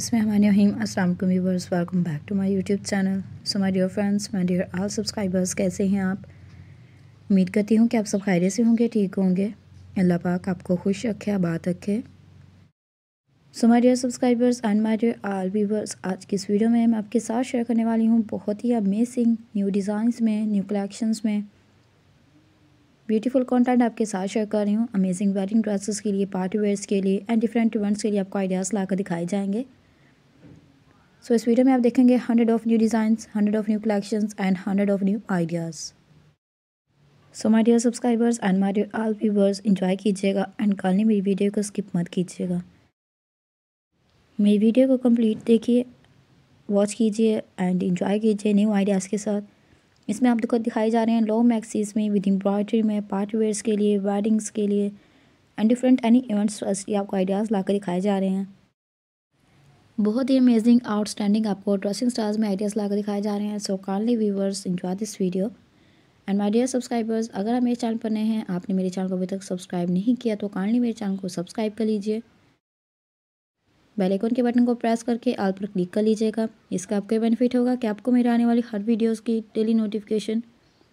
बसमीम अल्लाम viewers welcome back to my YouTube channel so my dear friends my dear all subscribers कैसे हैं आप उम्मीद करती हूँ कि आप सब खैर से होंगे ठीक होंगे अल्लाह पाक आपको खुश रखे आबाद रखे so my dear subscribers and my dear all viewers आज की इस वीडियो में मैं आपके साथ शेयर करने वाली हूँ बहुत ही अमेजिंग न्यू डिज़ाइंस में न्यू कलेक्शंस में ब्यूटीफुल कंटेंट आपके साथ शेयर कर रही हूँ अमेजिंग वेडिंग ड्रेसेस के लिए पार्टी वेयर्स के लिए एंड डिफरेंट इवेंट्स के लिए आपको आइडियाज़ लाकर दिखाए जाएंगे सो इस वीडियो में आप देखेंगे hundred of new designs hundred of new collections and hundred of new ideas so my dear subscribers and my dear all viewers enjoy कीजिएगा एंड कल ने मेरी वीडियो को स्किप मत कीजिएगा मेरी वीडियो को कम्प्लीट देखिए वॉच कीजिए एंड इन्जॉय कीजिए न्यू आइडियाज़ के साथ इसमें आपको दिखाए जा रहे हैं लो मैक्सीज में विद एम्ब्रॉयडरी में पार्टी वेयर्स के लिए वेडिंग्स के लिए एंड डिफरेंट एनी इवेंट्स आपको आइडियाज़ ला दिखाए जा रहे हैं बहुत ही अमेजिंग आउटस्टैंडिंग आपको ड्रेसिंग स्टार्स में आइडियाज़ लाकर दिखाए जा रहे हैं सो कानली viewers enjoy this video and my dear subscribers अगर आप मेरे चैनल पर नए हैं आपने मेरे चैनल को अभी तक सब्सक्राइब नहीं किया तो काइंडली मेरे चैनल को सब्सक्राइब कर लीजिए बेलेकॉन के बटन को प्रेस करके आल पर क्लिक कर लीजिएगा इसका आपको बेनिफिट होगा कि आपको मेरे आने वाली हर वीडियोज़ की डेली नोटिफिकेशन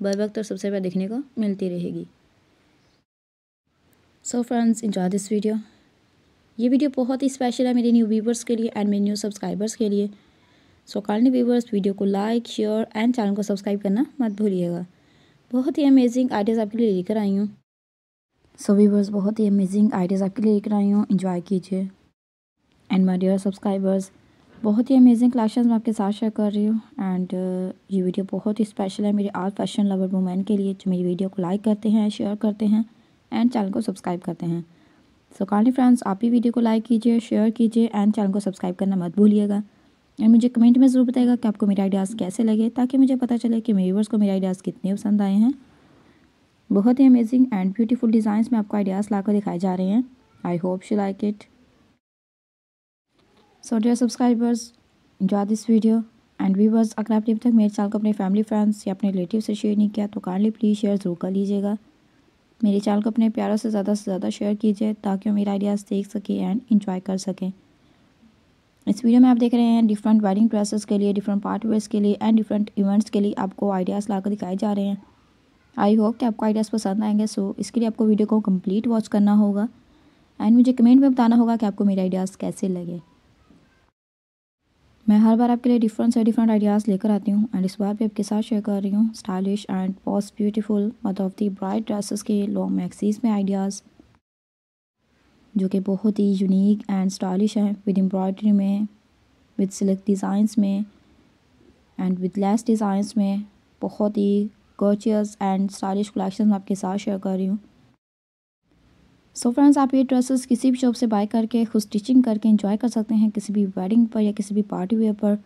बर वक्त और सबसे पहले देखने को मिलती रहेगी so friends enjoy this video ये वीडियो बहुत ही स्पेशल है मेरे न्यू व्यूवर्स के लिए एंड मेरे न्यू सब्सक्राइबर्स के लिए सो कालनी व्यूवर्स वीडियो को लाइक शेयर एंड चैनल को सब्सक्राइब करना मत भूलिएगा बहुत ही अमेजिंग आइडियाज़ आपके लिए लेकर आई हूँ सो व्यूवर्स बहुत ही अमेजिंग आइडियाज़ आपके लिए लेकर आई हूँ इन्जॉय कीजिए एंड माई डियर सब्सक्राइबर्स बहुत ही अमेजिंग क्लाशन मैं आपके साथ शेयर कर रही हूँ एंड uh, ये वीडियो बहुत ही स्पेशल है मेरे आल फैशन लवर वुमेन के लिए जो मेरी वीडियो को लाइक करते हैं शेयर करते हैं एंड चैनल को सब्सक्राइब करते हैं सो काली फ्रेंड्स आप ही वीडियो को लाइक कीजिए शेयर कीजिए एंड चैनल को सब्सक्राइब करना मत भूलिएगा एंड मुझे कमेंट में ज़रूर बताएगा कि आपको मेरे आइडियाज़ कैसे लगे ताकि मुझे पता चले कि मेरे व्यवर्स को मेरे आइडियाज़ कितने पसंद आए हैं बहुत ही अमेजिंग एंड ब्यूटीफुल डिज़ाइंस में आपको आइडियाज़ लाकर दिखाए जा रहे हैं I hope you like it so dear subscribers enjoy this video and viewers अगर आपने अभी तक मेरे चैनल को अपने फैमिली फ्रेंड्स या अपने रिलेटिव से शेयर नहीं किया तो काइंडली प्लीज़ शेयर ज़रूर कर लीजिएगा मेरे चैनल को अपने प्यारों से ज़्यादा से ज़्यादा शेयर कीजिए ताकि वो मेरे आइडियाज़ देख सकें एंड इन्जॉय कर सकें इस वीडियो में आप देख रहे हैं डिफरेंट वेडिंग ड्रेसेस के लिए डिफरेंट पार्टवेयर्स के लिए एंड डिफरेंट इवेंट्स के लिए आपको आइडियाज़ ला दिखाए जा रहे हैं आई होप कि आपको आइडियाज़ पसंद आएंगे सो इसके लिए आपको वीडियो को कम्प्लीट वॉच करना होगा एंड मुझे कमेंट में बताना होगा कि आपको मेरे आइडियाज़ कैसे लगे मैं हर बार आपके लिए डिफरेंट से डिफरेंट आइडियाज़ लेकर आती हूँ एंड इस बार भी आपके साथ शेयर कर रही हूँ stylish and post beautiful mat of the bright dresses के लॉन्ग मैक्सीज में आइडियाज़ जो कि बहुत ही यूनिक एंड स्टाइलिश हैं विद एम्ब्रॉयडरी में विद सिल्क डिज़ाइंस में एंड विद लेस डिज़ाइंस में बहुत ही गर्चियस एंड स्टाइलिश कलेक्शन आपके साथ शेयर कर रही हूँ सो so फ्रेंड्स आप ये ड्रेसेस किसी भी शॉप से बाय करके खुद स्टिचिंग करके इंजॉय कर सकते हैं किसी भी वेडिंग पर या किसी भी पार्टी वेयर पर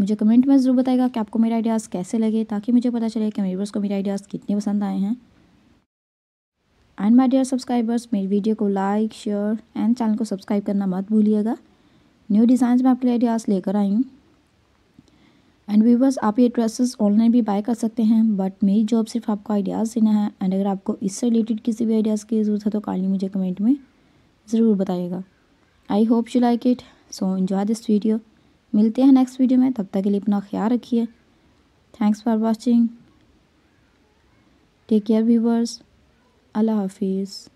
मुझे कमेंट में ज़रूर बताएगा कि आपको मेरे आइडियाज़ कैसे लगे ताकि मुझे पता चले कि मेरे को मेरे आइडियाज़ कितने पसंद आए हैं एंड माय डियर सब्सक्राइबर्स मेरी वीडियो को लाइक शेयर एंड चैनल को सब्सक्राइब करना मत भूलिएगा न्यू डिज़ाइन में आपके लिए आइडियाज़ लेकर आई हूँ एंड व्यूवर्स आप ये ड्रेसेस ऑनलाइन भी बाय कर सकते हैं बट मेरी जॉब सिर्फ आपको आइडियाज़ देना है एंड अगर आपको इससे रिलेटेड किसी भी आइडियाज़ की ज़रूरत है तो काली मुझे कमेंट में ज़रूर बताइएगा I hope you like it so enjoy this video मिलते हैं नेक्स्ट वीडियो में तब तक के लिए अपना ख्याल रखिए thanks for watching take care viewers Allah हाफिज़